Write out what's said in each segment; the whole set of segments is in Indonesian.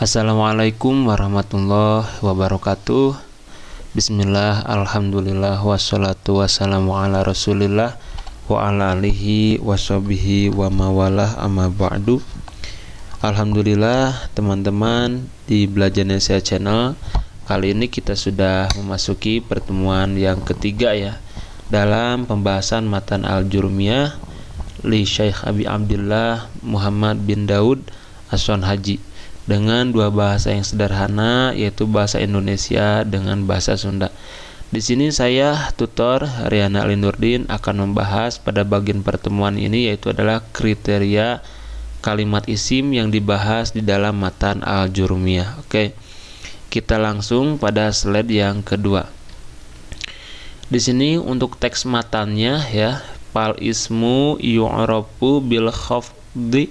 Assalamualaikum warahmatullahi wabarakatuh Bismillah, Alhamdulillah, wassalatu wassalamu ala rasulillah Wa ala alihi sabihi wa mawalah amma ba'du Alhamdulillah teman-teman di Belajar Indonesia Channel Kali ini kita sudah memasuki pertemuan yang ketiga ya Dalam pembahasan matan al-jurmiyah Li Syekh Abi Abdullah Muhammad bin Daud Aswan Haji dengan dua bahasa yang sederhana yaitu bahasa Indonesia dengan bahasa Sunda. Di sini saya tutor Riana Lindurdin akan membahas pada bagian pertemuan ini yaitu adalah kriteria kalimat isim yang dibahas di dalam matan Al-Jurumiyah. Oke. Kita langsung pada slide yang kedua. Di sini untuk teks matannya ya, pal ismu yu'rafu bil khafdi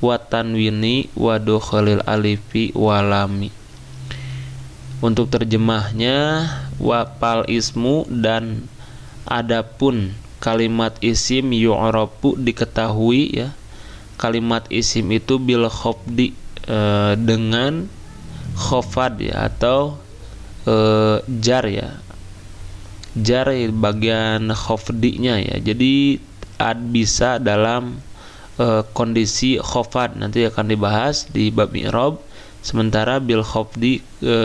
Watanwini wado Khalil alifi walami untuk terjemahnya wapal ismu dan adapun kalimat isim yu'rabu diketahui ya kalimat isim itu bil khofdi e, dengan khofad ya atau e, jar ya jar ya, bagian khofdinya ya jadi ad bisa dalam Eh, kondisi khofat nanti akan dibahas di bab mi'rab sementara bil khofdi e,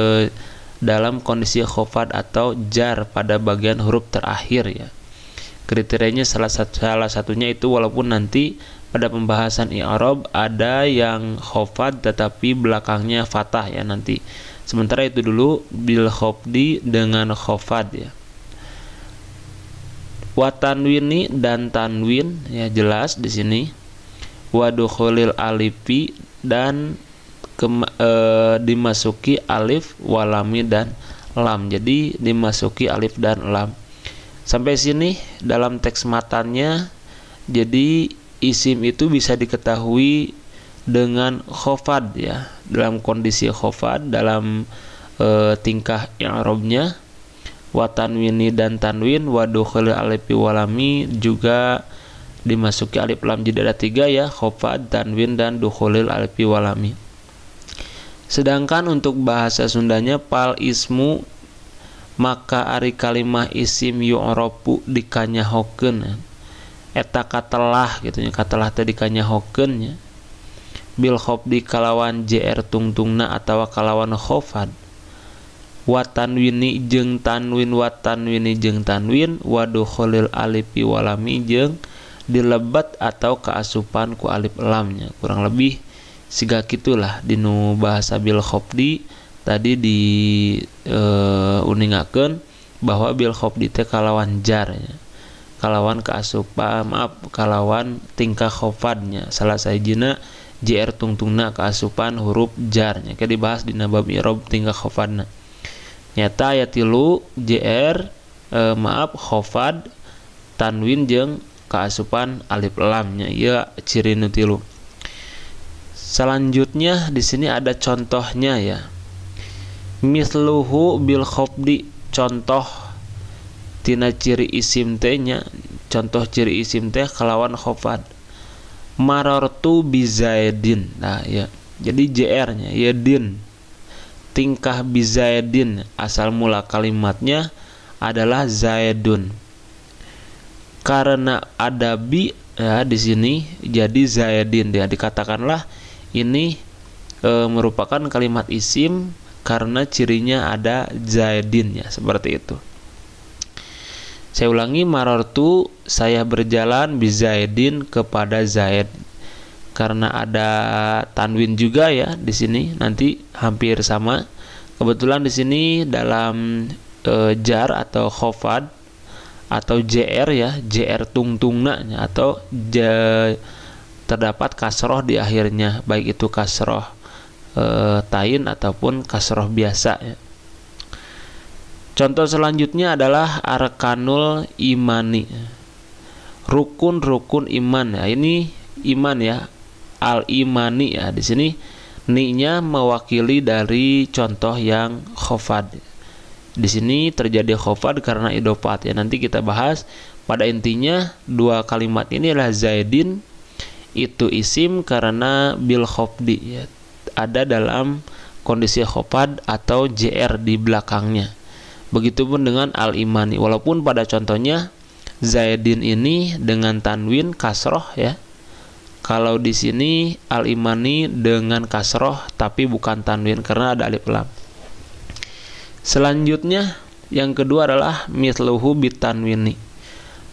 dalam kondisi khofat atau jar pada bagian huruf terakhir ya kriterianya salah satu salah satunya itu walaupun nanti pada pembahasan i'rab ada yang khofat tetapi belakangnya fatah ya nanti sementara itu dulu bil khofdi dengan khofat ya watanwini dan tanwin ya jelas di sini wadukhulil alifi dan ke, e, eh, dimasuki alif walami dan lam jadi dimasuki alif dan lam sampai sini dalam teks matanya jadi isim itu bisa diketahui dengan khofad ya dalam kondisi khofad dalam e, tingkah watan watanwini dan tanwin wadukhul alifi walami juga dimasuki alif lam jadi ada tiga ya khofa tanwin dan dukhulil alfi walami sedangkan untuk bahasa Sundanya pal ismu maka ari kalimah isim yu'rafu dikanyahokeun eta katelah gitu nya katelah teh dikanyahokeun nya bil di kalawan jr tungtungna atau kalawan khofad wini jeng tanwin wini jeng tanwin wadukhulil alifi walami jeng dilebat atau keasupan ku alif lamnya kurang lebih siga gitulah nu bahasa bil khobdi tadi di e, uningaken bahwa bil khobdi teh kalawan jarnya kalawan keasupan maaf kalawan tingkah khofadnya salah jina JR tungtungna keasupan huruf jarnya kayak dibahas di nabab irob tingkah khofadna nyata ya tilu JR e, maaf khofad tanwin jeng keasupan alif lamnya ya ciri nutilu selanjutnya di sini ada contohnya ya misluhu bil khobdi contoh tina ciri isim tehnya, nya contoh ciri isim teh kelawan khofad marortu bizaedin, nah ya jadi jr nya ya din tingkah bizaedin, asal mula kalimatnya adalah zaidun karena ada bi ya di sini jadi zaidin ya dikatakanlah ini e, merupakan kalimat isim karena cirinya ada zaidin ya seperti itu. Saya ulangi marortu saya berjalan bi zaidin kepada zaid karena ada tanwin juga ya di sini nanti hampir sama. Kebetulan di sini dalam e, jar atau khofad atau JR ya JR tungtungna atau J, terdapat kasroh di akhirnya baik itu kasroh e, eh, tain ataupun kasroh biasa ya. contoh selanjutnya adalah arkanul imani rukun-rukun iman ya ini iman ya al imani ya di sini ninya mewakili dari contoh yang khofad di sini terjadi khofad karena idofat ya. Nanti kita bahas pada intinya dua kalimat ini adalah zaidin itu isim karena bil khofdi ya. Ada dalam kondisi khofad atau jr di belakangnya. Begitupun dengan al imani walaupun pada contohnya zaidin ini dengan tanwin kasroh ya. Kalau di sini al imani dengan kasroh tapi bukan tanwin karena ada alif lam. Selanjutnya yang kedua adalah misluhu bitanwini.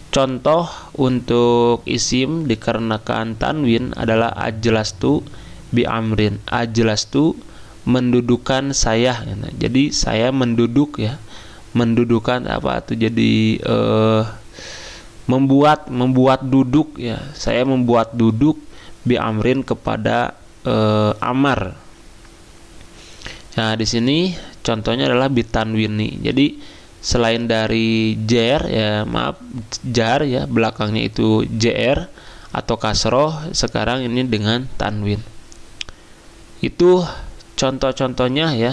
Contoh untuk isim dikarenakan tanwin adalah ajlastu bi amrin. Ajlastu mendudukan saya. Gitu. Jadi saya menduduk ya. Mendudukan apa itu jadi eh, membuat membuat duduk ya. Saya membuat duduk bi amrin kepada eh, amar. Nah, di sini Contohnya adalah bitanwini. Jadi selain dari JR, ya maaf jar ya belakangnya itu jr atau kasroh sekarang ini dengan tanwin. Itu contoh-contohnya ya.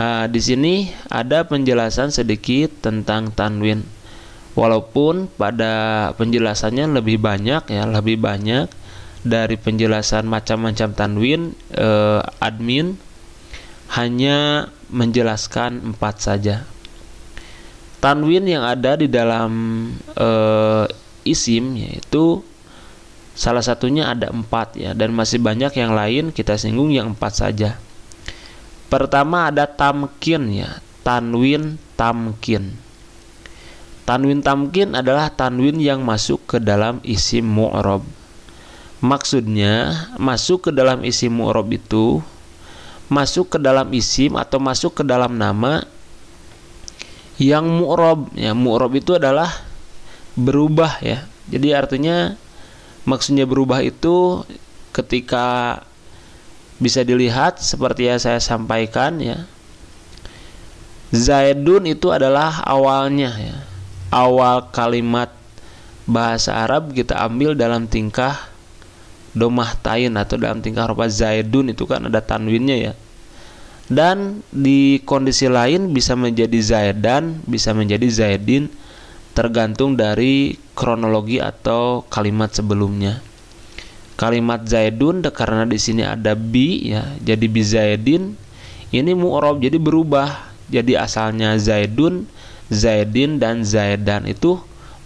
Nah, di sini ada penjelasan sedikit tentang tanwin. Walaupun pada penjelasannya lebih banyak ya, lebih banyak dari penjelasan macam-macam tanwin eh, admin hanya menjelaskan empat saja. Tanwin yang ada di dalam e, isim yaitu salah satunya ada empat ya dan masih banyak yang lain kita singgung yang empat saja. Pertama ada tamkin ya tanwin tamkin. Tanwin tamkin adalah tanwin yang masuk ke dalam isim mu'rob. Maksudnya masuk ke dalam isim mu'rob itu masuk ke dalam isim atau masuk ke dalam nama yang mu'rob ya mu'rob itu adalah berubah ya jadi artinya maksudnya berubah itu ketika bisa dilihat seperti yang saya sampaikan ya Zaidun itu adalah awalnya ya awal kalimat bahasa Arab kita ambil dalam tingkah domah atau dalam tingkah rupa zaidun itu kan ada tanwinnya ya dan di kondisi lain bisa menjadi zaidan bisa menjadi zaidin tergantung dari kronologi atau kalimat sebelumnya kalimat zaidun karena di sini ada bi ya jadi bi zaidin ini mu'rob jadi berubah jadi asalnya zaidun zaidin dan zaidan itu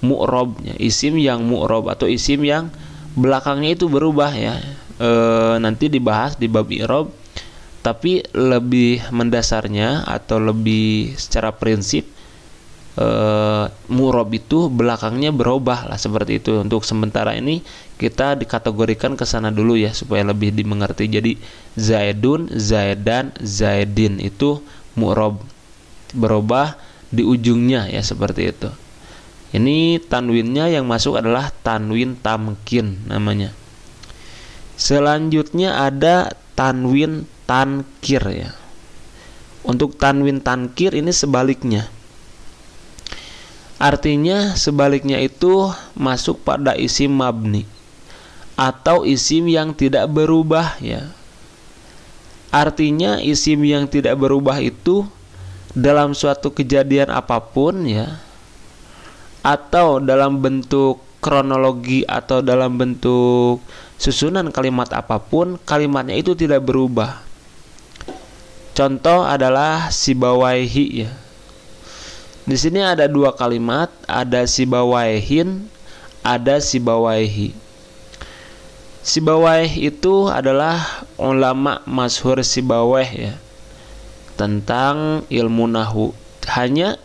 mu'robnya isim yang mu'rob atau isim yang belakangnya itu berubah ya e, nanti dibahas di bab irob tapi lebih mendasarnya atau lebih secara prinsip e, murob itu belakangnya berubah lah seperti itu untuk sementara ini kita dikategorikan ke sana dulu ya supaya lebih dimengerti jadi zaidun zaidan zaidin itu murob berubah di ujungnya ya seperti itu ini tanwinnya yang masuk adalah tanwin tamkin namanya. Selanjutnya ada tanwin tankir ya. Untuk tanwin tankir ini sebaliknya. Artinya sebaliknya itu masuk pada isim mabni atau isim yang tidak berubah ya. Artinya isim yang tidak berubah itu dalam suatu kejadian apapun ya atau dalam bentuk kronologi atau dalam bentuk susunan kalimat apapun, kalimatnya itu tidak berubah. Contoh adalah si bawaihi ya. Di sini ada dua kalimat, ada si bawaihin, ada si bawaihi. si bawaih itu adalah ulama masyhur si bawaih ya tentang ilmu nahu. Hanya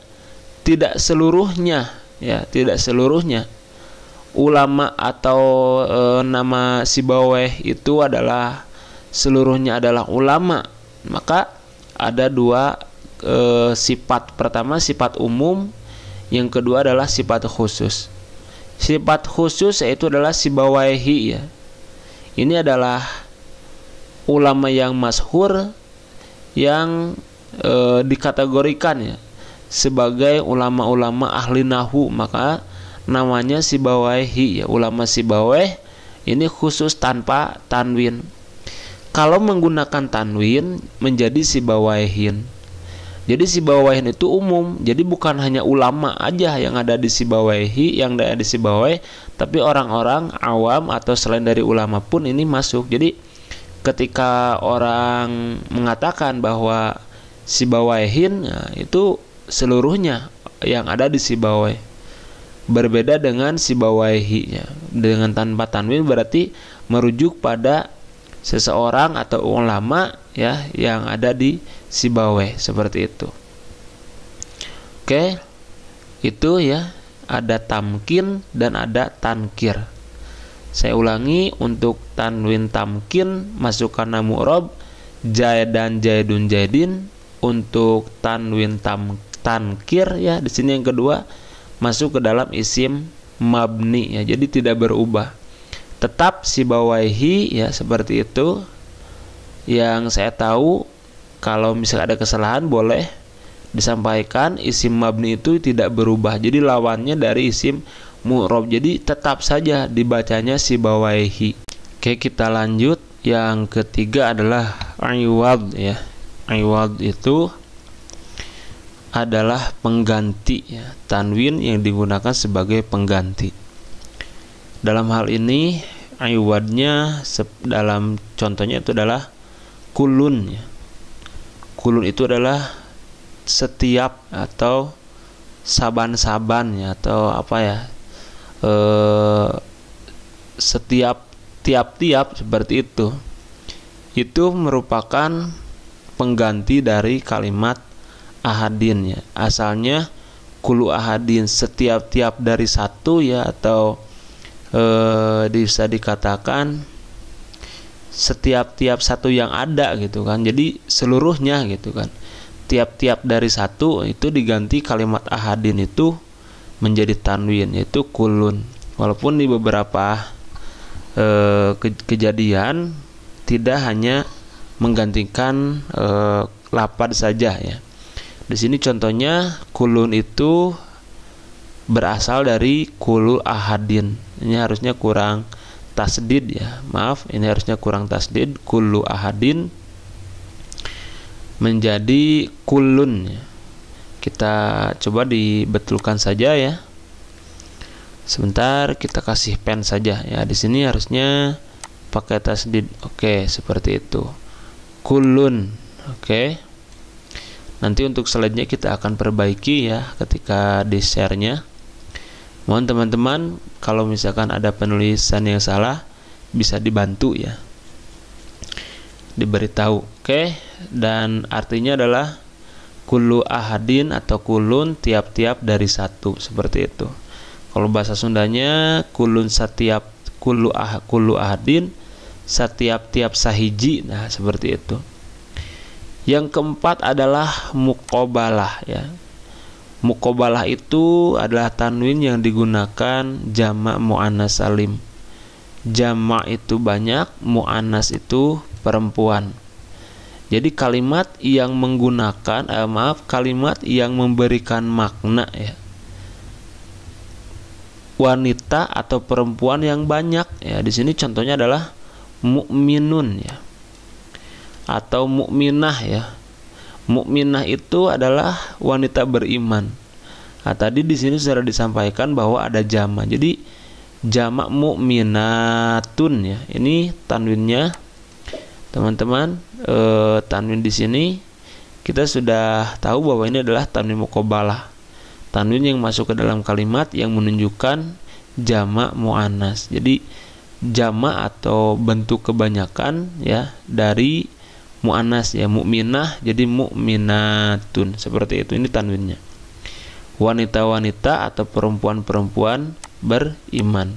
tidak seluruhnya ya tidak seluruhnya ulama atau e, nama baweh itu adalah seluruhnya adalah ulama maka ada dua e, sifat pertama sifat umum yang kedua adalah sifat khusus sifat khusus yaitu adalah si Sibawaihi ya ini adalah ulama yang masyhur yang e, dikategorikan ya sebagai ulama-ulama ahli nahu maka namanya sibawahi ya ulama sibaweh ini khusus tanpa tanwin kalau menggunakan tanwin menjadi sibawahin jadi sibawahin itu umum jadi bukan hanya ulama aja yang ada di bawahi yang ada di sibawai tapi orang-orang awam atau selain dari ulama pun ini masuk jadi ketika orang mengatakan bahwa sibawahin ya, itu seluruhnya yang ada di Sibawai berbeda dengan ya. dengan tanpa tanwin berarti merujuk pada seseorang atau ulama ya yang ada di sibawai seperti itu oke itu ya ada tamkin dan ada tankir saya ulangi untuk tanwin tamkin masukkan karena mu'rob jaya dan jaidun jaidin untuk tanwin tamkin tankir ya di sini yang kedua masuk ke dalam isim mabni ya jadi tidak berubah tetap si bawahi ya seperti itu yang saya tahu kalau misalnya ada kesalahan boleh disampaikan isim mabni itu tidak berubah jadi lawannya dari isim mu'rob jadi tetap saja dibacanya si bawahi oke kita lanjut yang ketiga adalah aywad ya aywad itu adalah pengganti ya, tanwin yang digunakan sebagai pengganti. Dalam hal ini iwadnya dalam contohnya itu adalah kulun ya. Kulun itu adalah setiap atau saban-saban ya atau apa ya? E, setiap tiap-tiap seperti itu. Itu merupakan pengganti dari kalimat ahadin ya. Asalnya kulu ahadin setiap-tiap dari satu ya atau e, bisa dikatakan setiap-tiap satu yang ada gitu kan. Jadi seluruhnya gitu kan. Tiap-tiap dari satu itu diganti kalimat ahadin itu menjadi tanwin yaitu kulun. Walaupun di beberapa e, ke, kejadian tidak hanya menggantikan e, lapad saja ya di sini contohnya kulun itu berasal dari kulu ahadin. Ini harusnya kurang tasdid ya. Maaf, ini harusnya kurang tasdid. Kulu ahadin menjadi kulun. Ya. Kita coba dibetulkan saja ya. Sebentar, kita kasih pen saja ya. Di sini harusnya pakai tasdid. Oke, seperti itu. Kulun. Oke nanti untuk selanjutnya kita akan perbaiki ya ketika di share-nya mohon teman-teman kalau misalkan ada penulisan yang salah bisa dibantu ya diberitahu oke dan artinya adalah kulu ahadin atau kulun tiap-tiap dari satu seperti itu kalau bahasa Sundanya kulun setiap kulu ah kulu ahadin setiap tiap sahiji nah seperti itu yang keempat adalah mukobalah ya. Mukobalah itu adalah tanwin yang digunakan jama muannas salim. Jama itu banyak, muannas itu perempuan. Jadi kalimat yang menggunakan eh, maaf kalimat yang memberikan makna ya. Wanita atau perempuan yang banyak ya. Di sini contohnya adalah mukminun ya atau mukminah ya. Mukminah itu adalah wanita beriman. Nah, tadi di sini sudah disampaikan bahwa ada jama. Jadi jama mukminatun ya. Ini tanwinnya teman-teman e, tanwin di sini kita sudah tahu bahwa ini adalah tanwin mukobalah. Tanwin yang masuk ke dalam kalimat yang menunjukkan jama muanas. Jadi jama atau bentuk kebanyakan ya dari muannas ya mukminah jadi mukminatun seperti itu ini tanwinnya wanita-wanita atau perempuan-perempuan beriman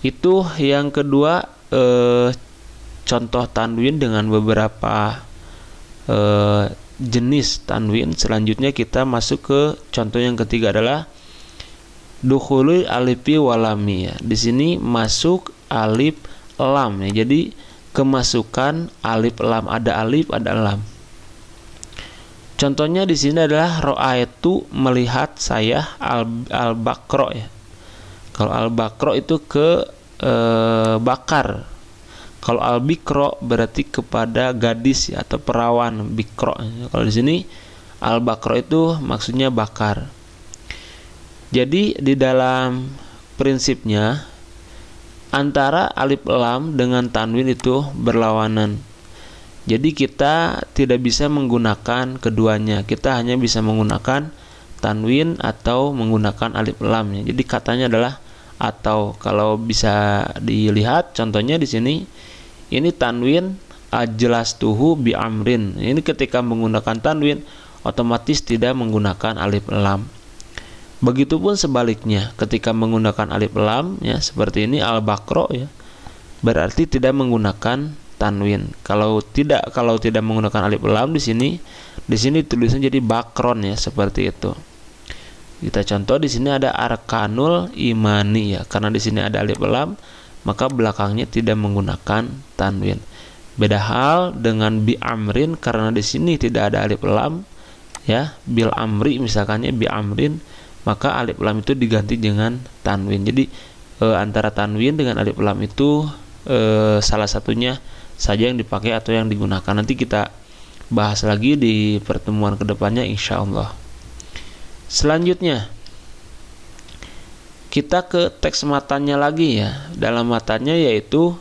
itu yang kedua eh, contoh tanwin dengan beberapa eh, jenis tanwin selanjutnya kita masuk ke contoh yang ketiga adalah dukhulul alifi walami ya. di sini masuk alif lam ya jadi kemasukan alif lam ada alif ada lam contohnya di sini adalah roa itu melihat saya al, al bakro ya kalau al bakro itu ke e, bakar kalau al bikro berarti kepada gadis ya, atau perawan bikro kalau di sini al bakro itu maksudnya bakar jadi di dalam prinsipnya antara alif lam dengan tanwin itu berlawanan. Jadi kita tidak bisa menggunakan keduanya. Kita hanya bisa menggunakan tanwin atau menggunakan alif lamnya. Jadi katanya adalah atau kalau bisa dilihat contohnya di sini ini tanwin jelas tuhu bi amrin. Ini ketika menggunakan tanwin otomatis tidak menggunakan alif lam. Begitupun sebaliknya ketika menggunakan alif lam ya seperti ini al bakro ya berarti tidak menggunakan tanwin. Kalau tidak kalau tidak menggunakan alif lam di sini di sini tulisannya jadi bakron ya seperti itu. Kita contoh di sini ada arkanul imani ya karena di sini ada alif lam maka belakangnya tidak menggunakan tanwin. Beda hal dengan bi amrin karena di sini tidak ada alif lam ya bil amri misalkannya bi amrin maka alif lam itu diganti dengan tanwin jadi e, antara tanwin dengan alif lam itu e, salah satunya saja yang dipakai atau yang digunakan nanti kita bahas lagi di pertemuan kedepannya insya Allah selanjutnya kita ke teks matanya lagi ya dalam matanya yaitu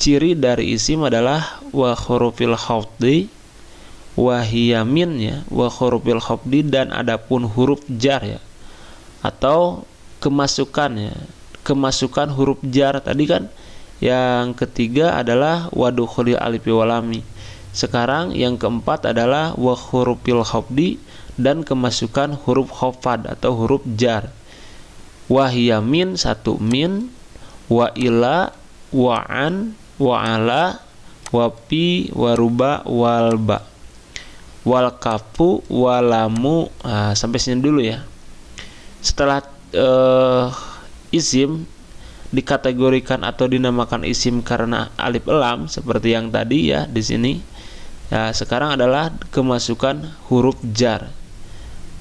ciri dari isim adalah wa khurufil khafdi wa hiyamin ya wa khurufil khafdi dan adapun huruf jar ya atau kemasukan ya kemasukan huruf jar tadi kan yang ketiga adalah wadukhuli alipi walami sekarang yang keempat adalah wa hurufil khafdi dan kemasukan huruf khofad atau huruf jar wahiyamin satu min wa ila wa an wa ala wa pi wa ruba walba wal kapu walamu nah, sampai sini dulu ya setelah uh, isim dikategorikan atau dinamakan isim karena alif lam seperti yang tadi ya di sini ya, sekarang adalah kemasukan huruf jar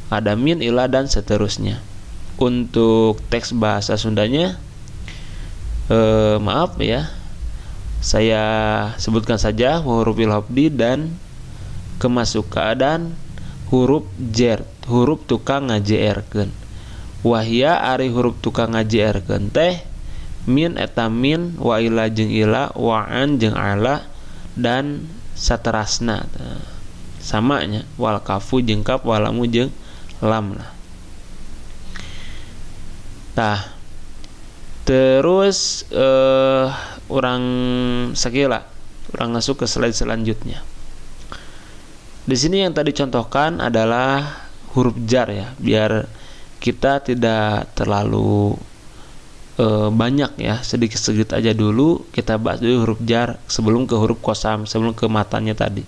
ada min ilah dan seterusnya untuk teks bahasa Sundanya eh, maaf ya saya sebutkan saja huruf ilhabdi dan kemasukan dan huruf jer huruf tukang ngajerkan wahia ari huruf tukang ngajiarkan teh min etamin ila jeng ila an jeng ala dan saterasna samanya wal kafu jengkap walamu jeng lam lah tah terus uh, eh, orang sekila orang masuk ke slide selanjutnya di sini yang tadi contohkan adalah huruf jar ya biar kita tidak terlalu e, banyak ya sedikit-sedikit aja dulu kita bahas dulu huruf jar sebelum ke huruf kosam sebelum ke matanya tadi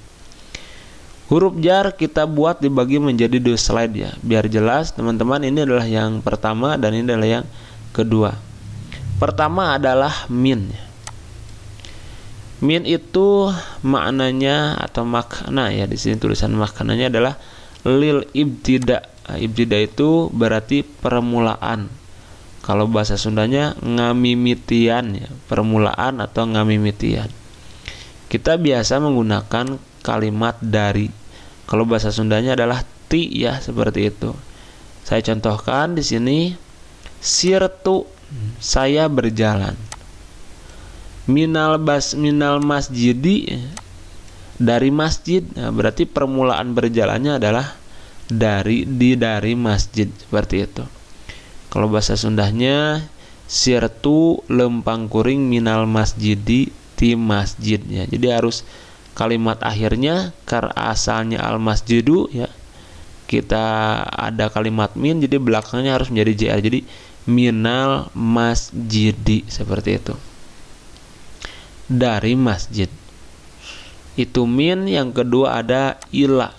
huruf jar kita buat dibagi menjadi dua slide ya biar jelas teman-teman ini adalah yang pertama dan ini adalah yang kedua pertama adalah min ya. min itu maknanya atau makna ya di sini tulisan maknanya adalah lil ibtidak. Eh, Ibtida itu berarti permulaan kalau bahasa Sundanya ngamimitian ya permulaan atau ngamimitian kita biasa menggunakan kalimat dari kalau bahasa Sundanya adalah ti ya seperti itu saya contohkan di sini sirtu saya berjalan minal bas minal masjidi dari masjid nah, berarti permulaan berjalannya adalah dari di dari masjid seperti itu. Kalau bahasa Sundahnya sirtu lempang kuring minal masjidi di masjidnya. Jadi harus kalimat akhirnya kar asalnya al masjidu ya kita ada kalimat min jadi belakangnya harus menjadi jr jadi minal masjidi seperti itu dari masjid itu min yang kedua ada ilah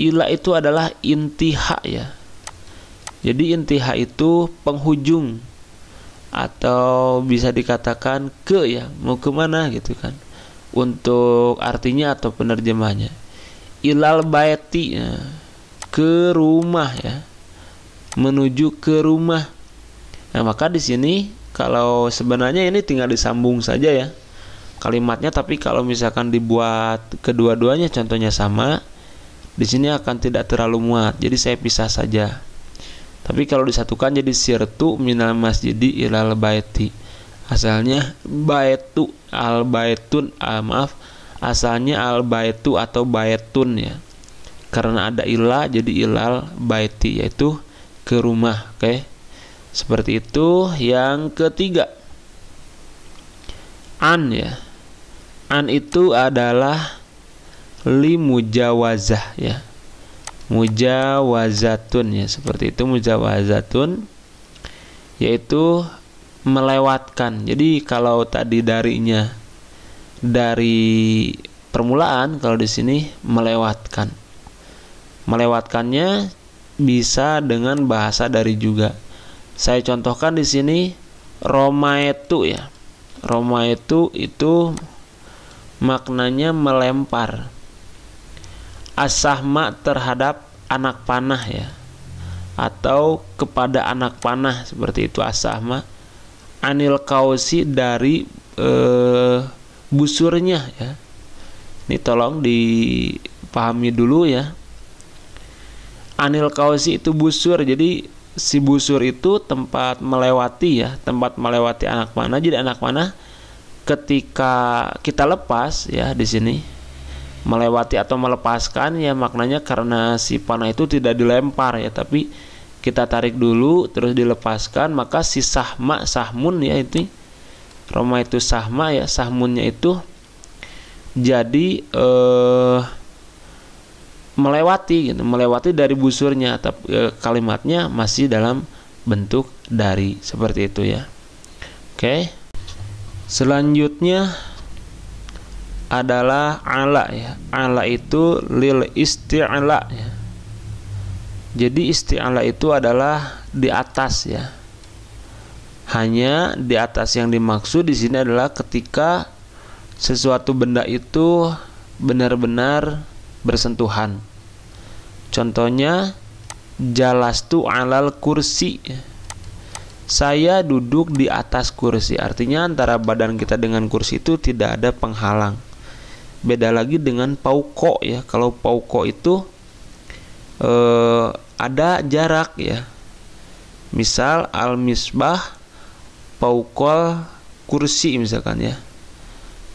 ila itu adalah intiha ya jadi intiha itu penghujung atau bisa dikatakan ke ya mau kemana gitu kan untuk artinya atau penerjemahnya ilal baiti ya. ke rumah ya menuju ke rumah nah maka di sini kalau sebenarnya ini tinggal disambung saja ya kalimatnya tapi kalau misalkan dibuat kedua-duanya contohnya sama di sini akan tidak terlalu muat jadi saya pisah saja tapi kalau disatukan jadi sirtu minal masjidi ilal baiti asalnya baitu al baitun ah, maaf asalnya al baitu atau baitun ya karena ada ilah jadi ilal baiti yaitu ke rumah oke okay? seperti itu yang ketiga an ya an itu adalah limujawazah ya mujawazatun ya seperti itu mujawazatun yaitu melewatkan jadi kalau tadi darinya dari permulaan kalau di sini melewatkan melewatkannya bisa dengan bahasa dari juga saya contohkan di sini Roma itu ya Roma itu itu maknanya melempar asahma terhadap anak panah ya atau kepada anak panah seperti itu asahma anil kausi dari e, busurnya ya ini tolong dipahami dulu ya anil kausi itu busur jadi si busur itu tempat melewati ya tempat melewati anak panah jadi anak panah ketika kita lepas ya di sini melewati atau melepaskan ya maknanya karena si panah itu tidak dilempar ya tapi kita tarik dulu terus dilepaskan maka si sahma sahmun ya itu Roma itu sahma ya sahmunnya itu jadi eh, melewati gitu, melewati dari busurnya tapi eh, kalimatnya masih dalam bentuk dari seperti itu ya oke selanjutnya adalah ala ya. Ala itu lil isti'ala ya. Jadi isti'ala itu adalah di atas ya. Hanya di atas yang dimaksud di sini adalah ketika sesuatu benda itu benar-benar bersentuhan. Contohnya jalastu alal kursi. Saya duduk di atas kursi. Artinya antara badan kita dengan kursi itu tidak ada penghalang beda lagi dengan pauko ya kalau pauko itu eh, ada jarak ya misal al misbah paukol kursi misalkan ya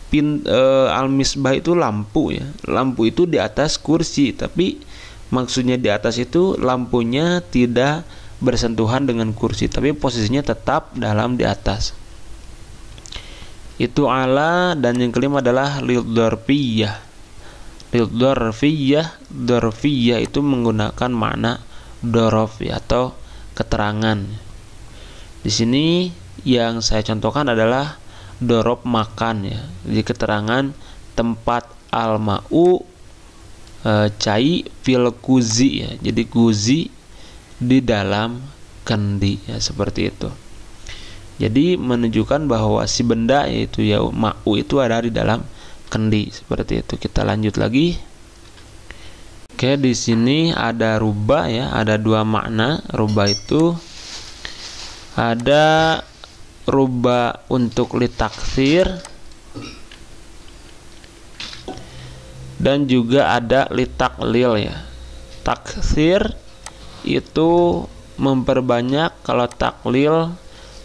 pin eh, al misbah itu lampu ya lampu itu di atas kursi tapi maksudnya di atas itu lampunya tidak bersentuhan dengan kursi tapi posisinya tetap dalam di atas itu ala dan yang kelima adalah lidorfiyah lidorfiyah dorfiyah itu menggunakan makna dorof ya, atau keterangan di sini yang saya contohkan adalah dorop makan ya di keterangan tempat almau e, cai fil kuzi ya jadi kuzi di dalam kendi ya seperti itu jadi menunjukkan bahwa si benda yaitu ya ma'u itu ada di dalam kendi seperti itu. Kita lanjut lagi. Oke, di sini ada rubah ya, ada dua makna. rubah itu ada rubah untuk litaksir dan juga ada litaklil ya. Taksir itu memperbanyak kalau taklil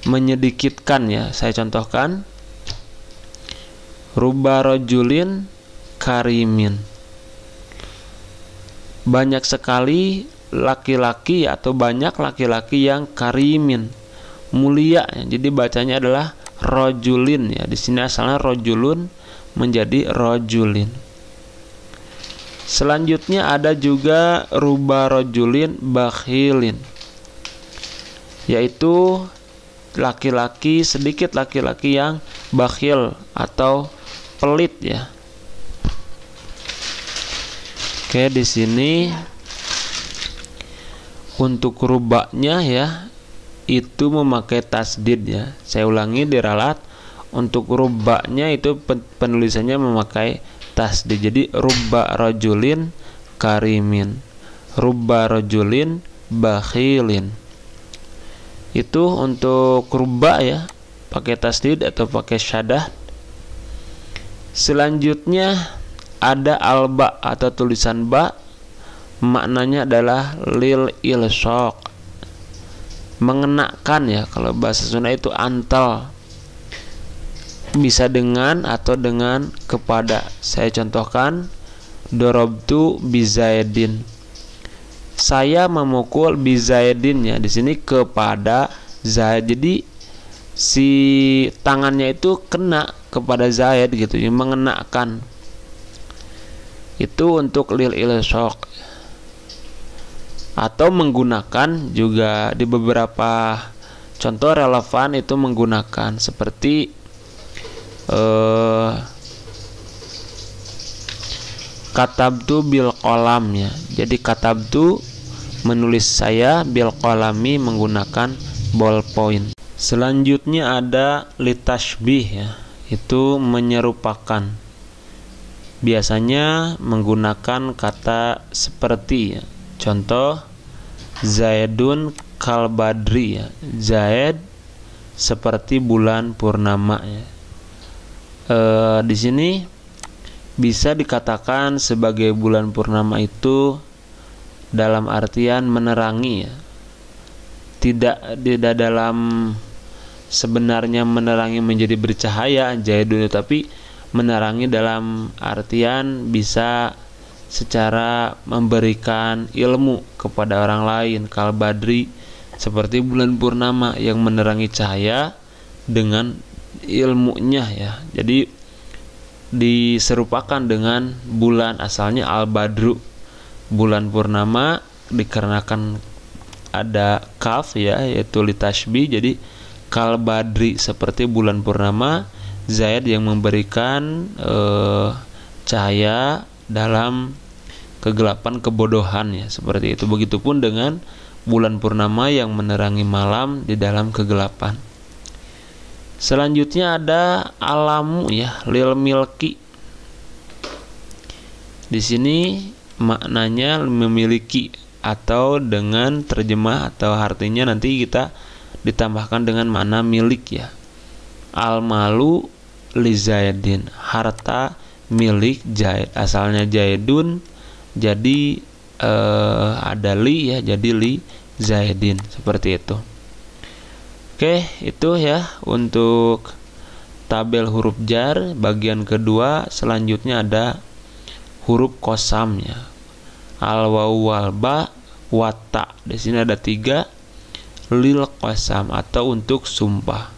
menyedikitkan ya. Saya contohkan rubarojulin karimin. Banyak sekali laki-laki atau banyak laki-laki yang karimin mulia. Ya. Jadi bacanya adalah rojulin ya. Di sini asalnya rojulun menjadi rojulin. Selanjutnya ada juga rubarojulin bakhilin yaitu laki-laki sedikit laki-laki yang bakhil atau pelit ya. Oke, di sini untuk rubaknya ya itu memakai tasdid ya. Saya ulangi diralat untuk rubaknya itu penulisannya memakai tasdid. Jadi rubak rajulin karimin. rubak rajulin bakhilin itu untuk rubah ya pakai tasdid atau pakai syadah selanjutnya ada alba atau tulisan ba maknanya adalah lil ilsok mengenakan ya kalau bahasa Sunda itu antal bisa dengan atau dengan kepada saya contohkan dorobtu bizaidin saya memukul bizaidin ya di sini kepada Zaid. Jadi si tangannya itu kena kepada Zaid gitu, yang mengenakan. Itu untuk lil shock atau menggunakan juga di beberapa contoh relevan itu menggunakan seperti eh, katabtu bil kolamnya. jadi katabtu menulis saya bil kolami menggunakan ballpoint. Selanjutnya ada litashbih ya, itu menyerupakan. Biasanya menggunakan kata seperti ya. Contoh Zaidun kalbadri ya. Zaid seperti bulan purnama ya. E, di sini bisa dikatakan sebagai bulan purnama itu dalam artian menerangi ya. tidak tidak dalam sebenarnya menerangi menjadi bercahaya jaya dunia tapi menerangi dalam artian bisa secara memberikan ilmu kepada orang lain kalbadri seperti bulan purnama yang menerangi cahaya dengan ilmunya ya jadi diserupakan dengan bulan asalnya al-badru bulan purnama dikarenakan ada kaf ya yaitu litashbi jadi kal badri seperti bulan purnama Zaid yang memberikan e, cahaya dalam kegelapan kebodohan ya seperti itu begitupun dengan bulan purnama yang menerangi malam di dalam kegelapan selanjutnya ada alamu ya lil milki di sini maknanya memiliki atau dengan terjemah atau artinya nanti kita ditambahkan dengan makna milik ya. Al malu li Zaidin, harta milik jaid Asalnya jaidun jadi eh, ada li ya, jadi li Zaidin seperti itu. Oke, itu ya untuk tabel huruf jar bagian kedua selanjutnya ada huruf kosamnya al wau wal ba wata di sini ada tiga lil qasam atau untuk sumpah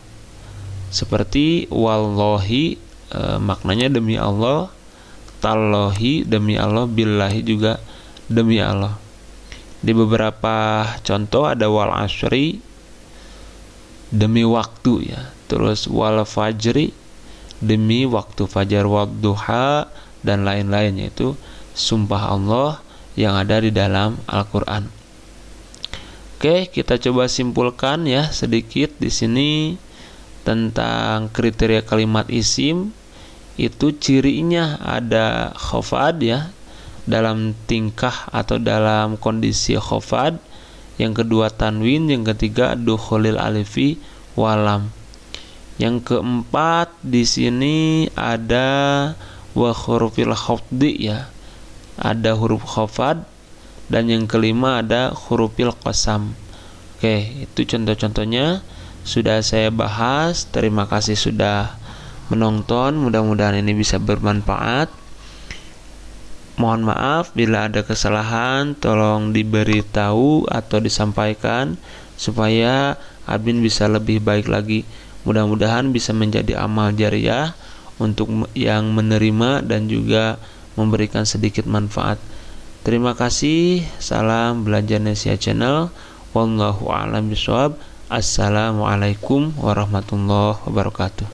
seperti wallahi e, maknanya demi Allah tallahi demi Allah billahi juga demi Allah di beberapa contoh ada wal asri demi waktu ya terus wal fajri demi waktu fajar wal duha dan lain lainnya itu sumpah Allah yang ada di dalam Al-Qur'an. Oke, kita coba simpulkan ya sedikit di sini tentang kriteria kalimat isim itu cirinya ada khofad ya dalam tingkah atau dalam kondisi khofad yang kedua tanwin yang ketiga dukhulil alifi walam yang keempat di sini ada wa khurufil ya ada huruf khafad dan yang kelima ada hurufil qasam. Oke, itu contoh-contohnya sudah saya bahas. Terima kasih sudah menonton. Mudah-mudahan ini bisa bermanfaat. Mohon maaf bila ada kesalahan, tolong diberitahu atau disampaikan supaya admin bisa lebih baik lagi. Mudah-mudahan bisa menjadi amal jariah untuk yang menerima dan juga memberikan sedikit manfaat. Terima kasih. Salam Belanja Nesia Channel. Wallahu a'lam bishawab. Assalamualaikum warahmatullahi wabarakatuh.